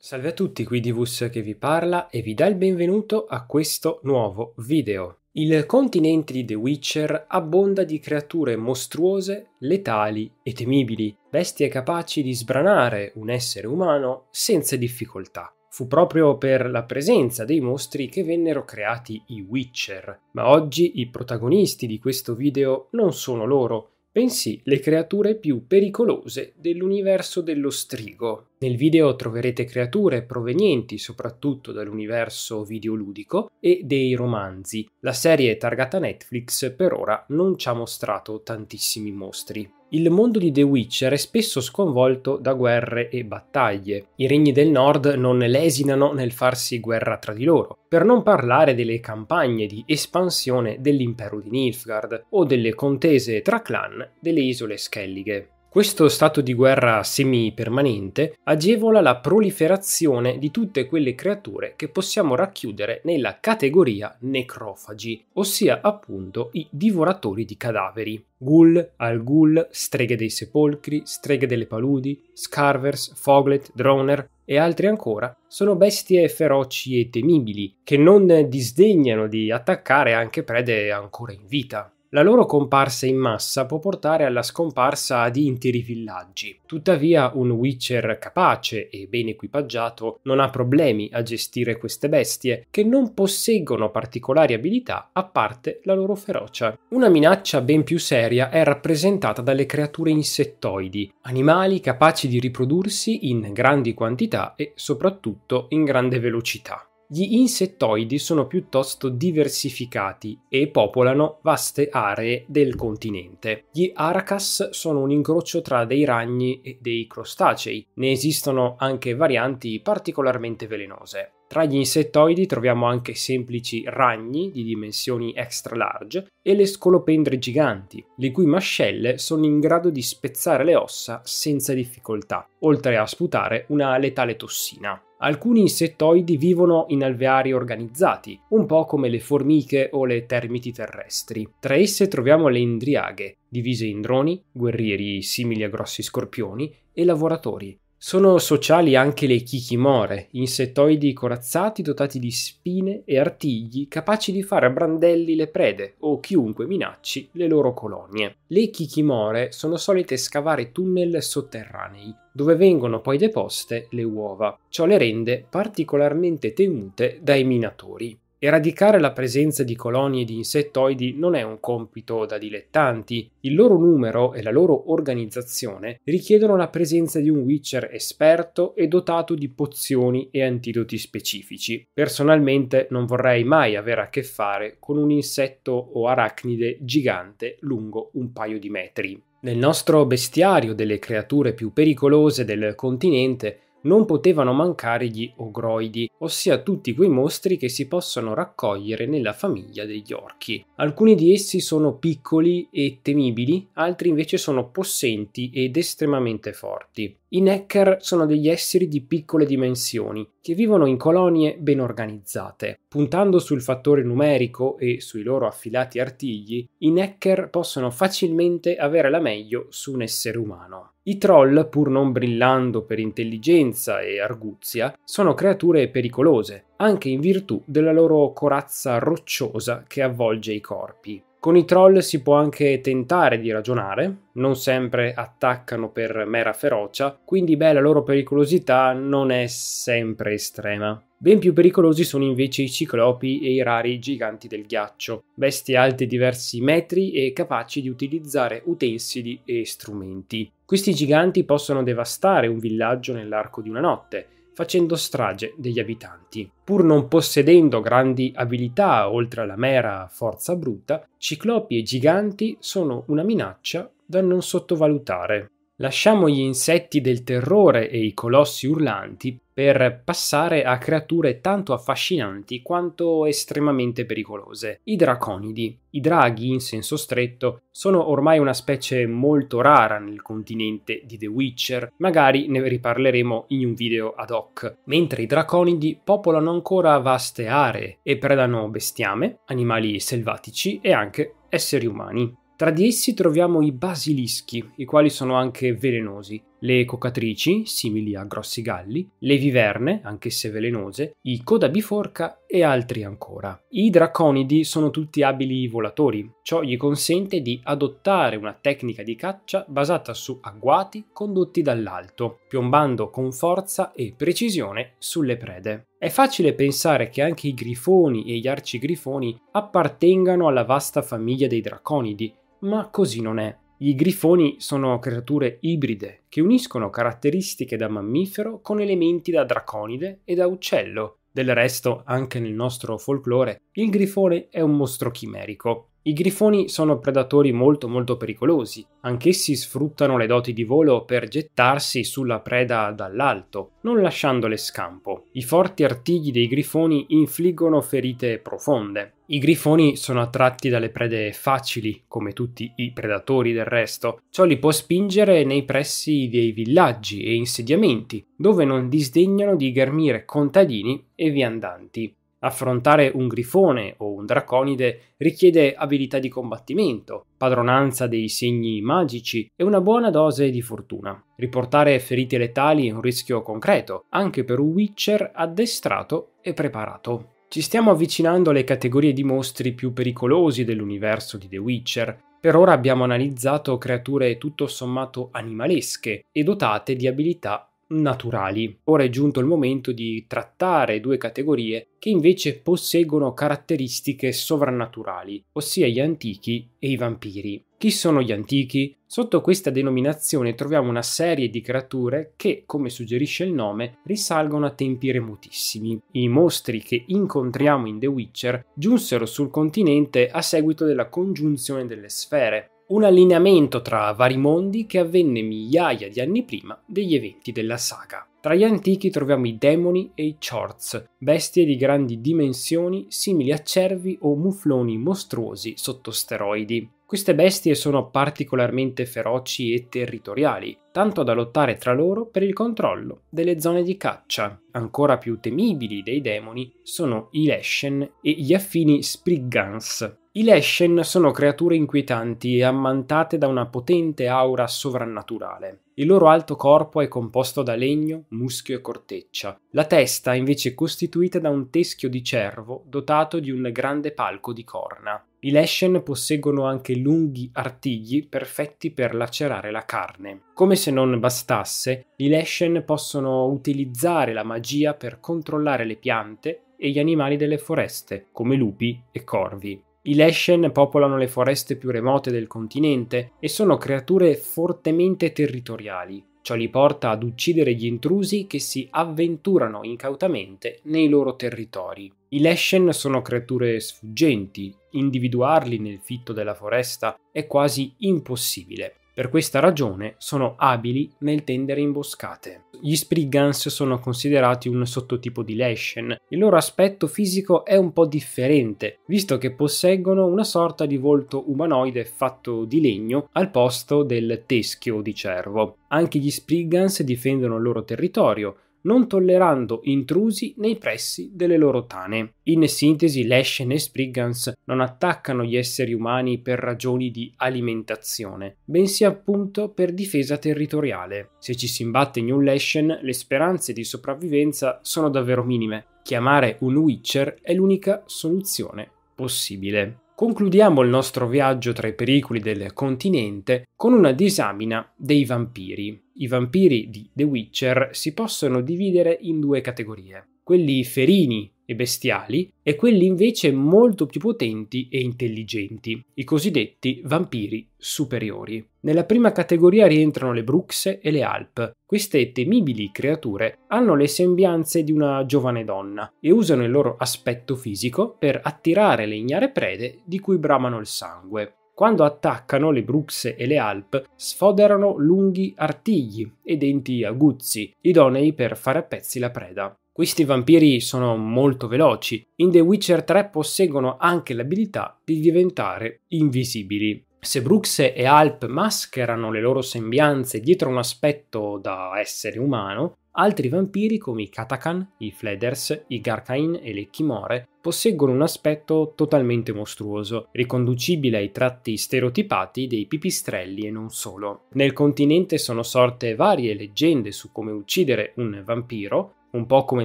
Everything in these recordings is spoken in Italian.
Salve a tutti, qui Divus che vi parla e vi dà il benvenuto a questo nuovo video. Il continente di The Witcher abbonda di creature mostruose, letali e temibili, bestie capaci di sbranare un essere umano senza difficoltà. Fu proprio per la presenza dei mostri che vennero creati i Witcher, ma oggi i protagonisti di questo video non sono loro, bensì le creature più pericolose dell'universo dello strigo. Nel video troverete creature provenienti soprattutto dall'universo videoludico e dei romanzi. La serie targata Netflix per ora non ci ha mostrato tantissimi mostri il mondo di The Witcher è spesso sconvolto da guerre e battaglie. I regni del nord non lesinano nel farsi guerra tra di loro, per non parlare delle campagne di espansione dell'impero di Nilfgaard o delle contese tra clan delle isole Skellige. Questo stato di guerra semi-permanente agevola la proliferazione di tutte quelle creature che possiamo racchiudere nella categoria necrofagi, ossia appunto i divoratori di cadaveri. Ghoul, Al-Ghul, streghe dei sepolcri, streghe delle paludi, Scarvers, Foglet, Droner, e altri ancora sono bestie feroci e temibili, che non disdegnano di attaccare anche prede ancora in vita. La loro comparsa in massa può portare alla scomparsa di interi villaggi. Tuttavia un Witcher capace e ben equipaggiato non ha problemi a gestire queste bestie che non posseggono particolari abilità a parte la loro ferocia. Una minaccia ben più seria è rappresentata dalle creature insettoidi, animali capaci di riprodursi in grandi quantità e soprattutto in grande velocità. Gli insettoidi sono piuttosto diversificati e popolano vaste aree del continente. Gli aracas sono un incrocio tra dei ragni e dei crostacei, ne esistono anche varianti particolarmente velenose. Tra gli insettoidi troviamo anche semplici ragni di dimensioni extra large e le scolopendre giganti, le cui mascelle sono in grado di spezzare le ossa senza difficoltà, oltre a sputare una letale tossina. Alcuni insettoidi vivono in alveari organizzati, un po' come le formiche o le termiti terrestri. Tra esse troviamo le indriaghe, divise in droni, guerrieri simili a grossi scorpioni e lavoratori, sono sociali anche le chichimore, insettoidi corazzati dotati di spine e artigli capaci di fare a brandelli le prede o chiunque minacci le loro colonie. Le chichimore sono solite scavare tunnel sotterranei, dove vengono poi deposte le uova. Ciò le rende particolarmente temute dai minatori. Eradicare la presenza di colonie di insettoidi non è un compito da dilettanti, il loro numero e la loro organizzazione richiedono la presenza di un Witcher esperto e dotato di pozioni e antidoti specifici. Personalmente non vorrei mai avere a che fare con un insetto o arachnide gigante lungo un paio di metri. Nel nostro bestiario delle creature più pericolose del continente non potevano mancare gli ogroidi, ossia tutti quei mostri che si possono raccogliere nella famiglia degli orchi. Alcuni di essi sono piccoli e temibili, altri invece sono possenti ed estremamente forti. I necker sono degli esseri di piccole dimensioni, che vivono in colonie ben organizzate. Puntando sul fattore numerico e sui loro affilati artigli, i necker possono facilmente avere la meglio su un essere umano. I troll, pur non brillando per intelligenza e arguzia, sono creature pericolose, anche in virtù della loro corazza rocciosa che avvolge i corpi. Con i troll si può anche tentare di ragionare, non sempre attaccano per mera ferocia, quindi beh la loro pericolosità non è sempre estrema. Ben più pericolosi sono invece i ciclopi e i rari giganti del ghiaccio, bestie alte diversi metri e capaci di utilizzare utensili e strumenti. Questi giganti possono devastare un villaggio nell'arco di una notte, facendo strage degli abitanti. Pur non possedendo grandi abilità oltre alla mera forza bruta, ciclopi e giganti sono una minaccia da non sottovalutare. Lasciamo gli insetti del terrore e i colossi urlanti per passare a creature tanto affascinanti quanto estremamente pericolose, i draconidi. I draghi, in senso stretto, sono ormai una specie molto rara nel continente di The Witcher, magari ne riparleremo in un video ad hoc, mentre i draconidi popolano ancora vaste aree e predano bestiame, animali selvatici e anche esseri umani. Tra di essi troviamo i basilischi, i quali sono anche velenosi, le cocatrici, simili a grossi galli, le viverne, anch'esse velenose, i coda biforca e altri ancora. I draconidi sono tutti abili volatori, ciò gli consente di adottare una tecnica di caccia basata su agguati condotti dall'alto, piombando con forza e precisione sulle prede. È facile pensare che anche i grifoni e gli arcigrifoni appartengano alla vasta famiglia dei draconidi, ma così non è. I grifoni sono creature ibride che uniscono caratteristiche da mammifero con elementi da draconide e da uccello. Del resto, anche nel nostro folklore, il grifone è un mostro chimerico. I grifoni sono predatori molto molto pericolosi, anch'essi sfruttano le doti di volo per gettarsi sulla preda dall'alto, non lasciandole scampo. I forti artigli dei grifoni infliggono ferite profonde. I grifoni sono attratti dalle prede facili, come tutti i predatori del resto. Ciò li può spingere nei pressi dei villaggi e insediamenti, dove non disdegnano di ghermire contadini e viandanti. Affrontare un grifone o un draconide richiede abilità di combattimento, padronanza dei segni magici e una buona dose di fortuna. Riportare ferite letali è un rischio concreto, anche per un Witcher addestrato e preparato. Ci stiamo avvicinando alle categorie di mostri più pericolosi dell'universo di The Witcher. Per ora abbiamo analizzato creature tutto sommato animalesche e dotate di abilità naturali. Ora è giunto il momento di trattare due categorie che invece posseggono caratteristiche sovrannaturali, ossia gli antichi e i vampiri. Chi sono gli antichi? Sotto questa denominazione troviamo una serie di creature che, come suggerisce il nome, risalgono a tempi remotissimi. I mostri che incontriamo in The Witcher giunsero sul continente a seguito della congiunzione delle sfere, un allineamento tra vari mondi che avvenne migliaia di anni prima degli eventi della saga. Tra gli antichi troviamo i demoni e i chorts, bestie di grandi dimensioni simili a cervi o mufloni mostruosi sotto steroidi. Queste bestie sono particolarmente feroci e territoriali, tanto da lottare tra loro per il controllo delle zone di caccia. Ancora più temibili dei demoni sono i Leshen e gli affini Spriggans, i Leshen sono creature inquietanti e ammantate da una potente aura sovrannaturale. Il loro alto corpo è composto da legno, muschio e corteccia. La testa è invece costituita da un teschio di cervo dotato di un grande palco di corna. I Leshen posseggono anche lunghi artigli perfetti per lacerare la carne. Come se non bastasse, i Leshen possono utilizzare la magia per controllare le piante e gli animali delle foreste, come lupi e corvi. I Leshen popolano le foreste più remote del continente e sono creature fortemente territoriali. Ciò li porta ad uccidere gli intrusi che si avventurano incautamente nei loro territori. I Leshen sono creature sfuggenti, individuarli nel fitto della foresta è quasi impossibile. Per questa ragione sono abili nel tendere imboscate. Gli Spriggans sono considerati un sottotipo di Leshen. Il loro aspetto fisico è un po' differente, visto che posseggono una sorta di volto umanoide fatto di legno al posto del teschio di cervo. Anche gli Spriggans difendono il loro territorio, non tollerando intrusi nei pressi delle loro tane. In sintesi, Leshen e Spriggans non attaccano gli esseri umani per ragioni di alimentazione, bensì appunto per difesa territoriale. Se ci si imbatte in un Leshen, le speranze di sopravvivenza sono davvero minime. Chiamare un Witcher è l'unica soluzione possibile concludiamo il nostro viaggio tra i pericoli del continente con una disamina dei vampiri. I vampiri di The Witcher si possono dividere in due categorie. Quelli ferini, e bestiali, e quelli invece molto più potenti e intelligenti, i cosiddetti vampiri superiori. Nella prima categoria rientrano le Bruxe e le Alp. Queste temibili creature hanno le sembianze di una giovane donna e usano il loro aspetto fisico per attirare le ignare prede di cui bramano il sangue. Quando attaccano le Bruxe e le Alp, sfoderano lunghi artigli e denti aguzzi, idonei per fare a pezzi la preda. Questi vampiri sono molto veloci. In The Witcher 3 posseggono anche l'abilità di diventare invisibili. Se Brooks e Alp mascherano le loro sembianze dietro un aspetto da essere umano, altri vampiri come i Katakan, i Fleders, i Garkain e le Kimore posseggono un aspetto totalmente mostruoso, riconducibile ai tratti stereotipati dei pipistrelli e non solo. Nel continente sono sorte varie leggende su come uccidere un vampiro, un po' come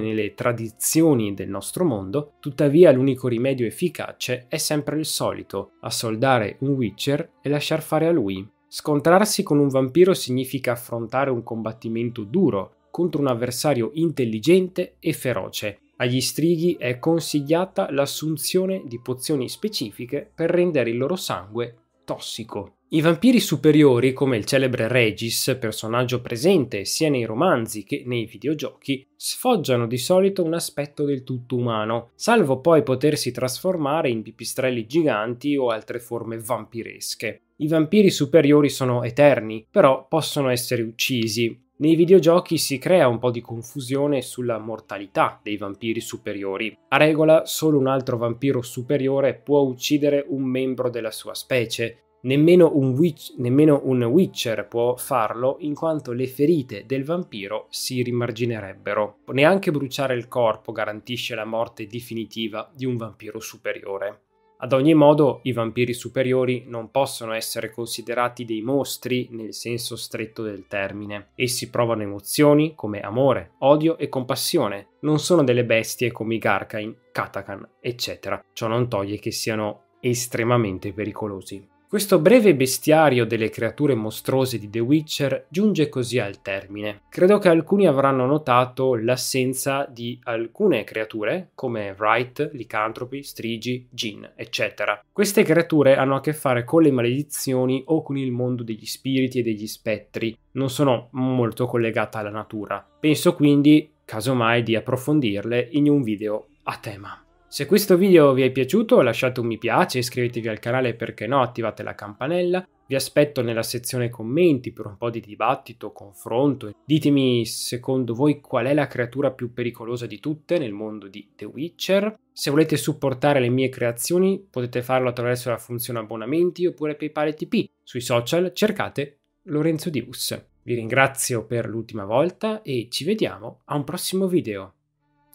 nelle tradizioni del nostro mondo, tuttavia l'unico rimedio efficace è sempre il solito, assoldare un Witcher e lasciar fare a lui. Scontrarsi con un vampiro significa affrontare un combattimento duro contro un avversario intelligente e feroce. Agli strighi è consigliata l'assunzione di pozioni specifiche per rendere il loro sangue tossico. I vampiri superiori, come il celebre Regis, personaggio presente sia nei romanzi che nei videogiochi, sfoggiano di solito un aspetto del tutto umano, salvo poi potersi trasformare in pipistrelli giganti o altre forme vampiresche. I vampiri superiori sono eterni, però possono essere uccisi. Nei videogiochi si crea un po' di confusione sulla mortalità dei vampiri superiori. A regola, solo un altro vampiro superiore può uccidere un membro della sua specie, Nemmeno un, witch, nemmeno un, Witcher può farlo in quanto le ferite del vampiro si rimarginerebbero. Neanche bruciare il corpo garantisce la morte definitiva di un vampiro superiore. Ad ogni modo, i vampiri superiori non possono essere considerati dei mostri nel senso stretto del termine. Essi provano emozioni come amore, odio e compassione. Non sono delle bestie come i Garkain, Katakan, eccetera. Ciò non toglie che siano estremamente pericolosi. Questo breve bestiario delle creature mostruose di The Witcher giunge così al termine. Credo che alcuni avranno notato l'assenza di alcune creature, come Wright, licantropi, strigi, gin, eccetera. Queste creature hanno a che fare con le maledizioni o con il mondo degli spiriti e degli spettri, non sono molto collegate alla natura. Penso quindi, casomai, di approfondirle in un video a tema. Se questo video vi è piaciuto lasciate un mi piace, iscrivetevi al canale e perché no, attivate la campanella. Vi aspetto nella sezione commenti per un po' di dibattito, confronto. Ditemi secondo voi qual è la creatura più pericolosa di tutte nel mondo di The Witcher. Se volete supportare le mie creazioni potete farlo attraverso la funzione abbonamenti oppure PayPal e TP. Sui social cercate Lorenzo Dius. Vi ringrazio per l'ultima volta e ci vediamo a un prossimo video.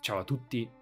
Ciao a tutti!